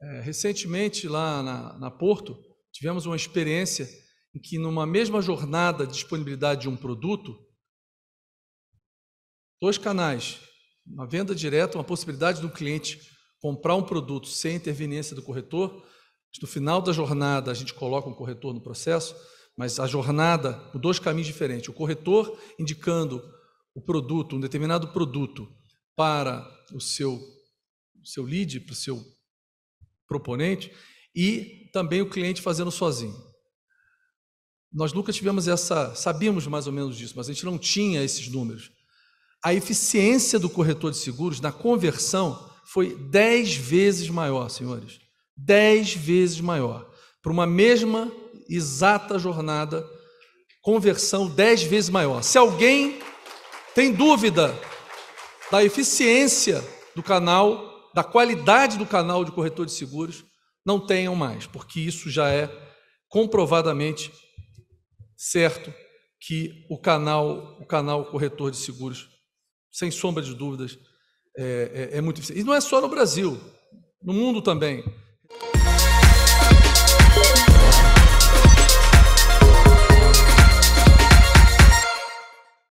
É, recentemente, lá na, na Porto, tivemos uma experiência em que, numa mesma jornada de disponibilidade de um produto, dois canais, uma venda direta, uma possibilidade do cliente comprar um produto sem interveniência do corretor. No final da jornada, a gente coloca um corretor no processo, mas a jornada por dois caminhos diferentes. O corretor indicando o produto, um determinado produto, para o seu, seu lead, para o seu proponente e também o cliente fazendo sozinho. Nós nunca tivemos essa, sabíamos mais ou menos disso, mas a gente não tinha esses números. A eficiência do corretor de seguros na conversão foi 10 vezes maior, senhores. 10 vezes maior. Para uma mesma exata jornada, conversão 10 vezes maior. Se alguém tem dúvida da eficiência do canal da qualidade do canal de corretor de seguros, não tenham mais, porque isso já é comprovadamente certo que o canal, o canal corretor de seguros, sem sombra de dúvidas, é, é, é muito difícil. E não é só no Brasil, no mundo também.